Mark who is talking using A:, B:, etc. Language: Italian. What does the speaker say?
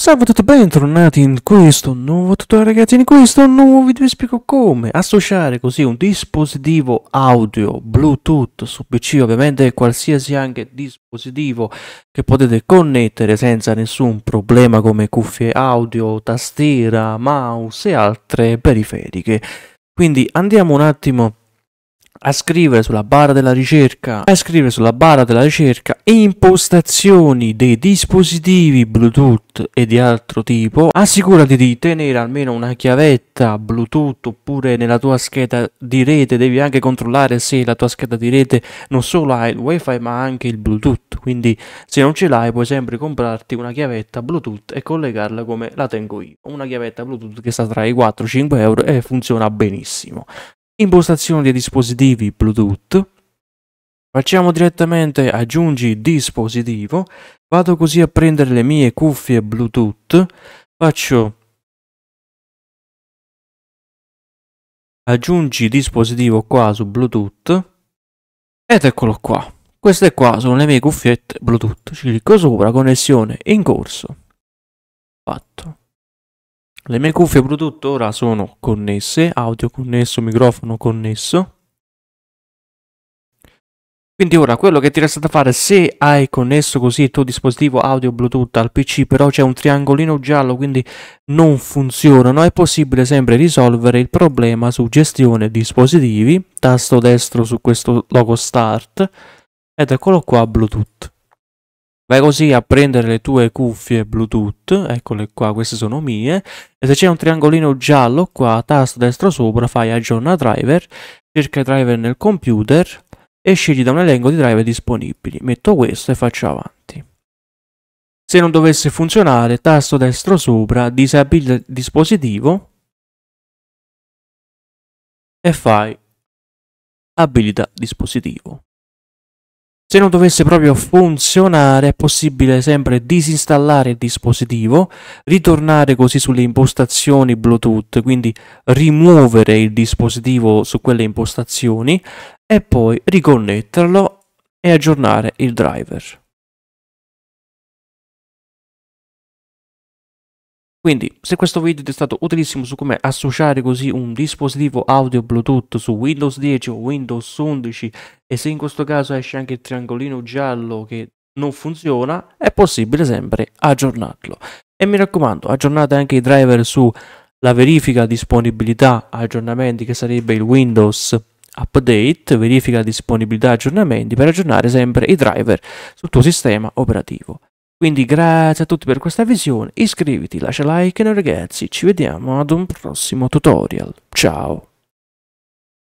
A: Salve a tutti bentornati in questo nuovo tutorial ragazzi, in questo nuovo video vi spiego come associare così un dispositivo audio Bluetooth su PC ovviamente qualsiasi anche dispositivo che potete connettere senza nessun problema come cuffie audio, tastiera, mouse e altre periferiche. Quindi andiamo un attimo a scrivere sulla barra della ricerca, a scrivere sulla barra della ricerca impostazioni dei dispositivi Bluetooth e di altro tipo. Assicurati di tenere almeno una chiavetta Bluetooth oppure nella tua scheda di rete devi anche controllare se la tua scheda di rete non solo ha il wifi ma anche il Bluetooth. Quindi se non ce l'hai puoi sempre comprarti una chiavetta Bluetooth e collegarla come la tengo io. Una chiavetta Bluetooth che sta tra i 4 e i 5 euro e funziona benissimo impostazioni dei dispositivi Bluetooth, facciamo direttamente
B: aggiungi dispositivo, vado così a prendere le mie cuffie Bluetooth, faccio aggiungi dispositivo qua su Bluetooth ed eccolo qua.
A: Queste qua sono le mie cuffiette Bluetooth, clicco sopra, connessione in corso, fatto. Le mie cuffie Bluetooth ora sono connesse, audio connesso, microfono connesso. Quindi ora quello che ti resta da fare se hai connesso così il tuo dispositivo audio Bluetooth al PC però c'è un triangolino giallo quindi non funzionano è possibile sempre risolvere il problema su gestione dispositivi tasto destro su questo logo start ed eccolo qua Bluetooth. Vai così a prendere le tue cuffie Bluetooth, eccole qua, queste sono mie, e se c'è un triangolino giallo qua tasto destro sopra fai aggiorna driver, cerca driver nel computer e scegli da un elenco di driver disponibili. Metto questo e faccio avanti. Se non dovesse funzionare, tasto
B: destro sopra, disabilita il dispositivo e fai abilita dispositivo.
A: Se non dovesse proprio funzionare è possibile sempre disinstallare il dispositivo, ritornare così sulle impostazioni Bluetooth, quindi rimuovere il
B: dispositivo su quelle impostazioni e poi riconnetterlo e aggiornare il driver. Quindi, se questo video ti è stato utilissimo su come associare così un dispositivo
A: audio Bluetooth su Windows 10 o Windows 11 e se in questo caso esce anche il triangolino giallo che non funziona, è possibile sempre aggiornarlo. E mi raccomando, aggiornate anche i driver su la verifica disponibilità aggiornamenti che sarebbe il Windows Update, verifica disponibilità aggiornamenti per aggiornare sempre i driver sul tuo sistema operativo. Quindi grazie a tutti per questa visione,
B: iscriviti, lascia like e noi ragazzi ci vediamo ad un prossimo tutorial. Ciao!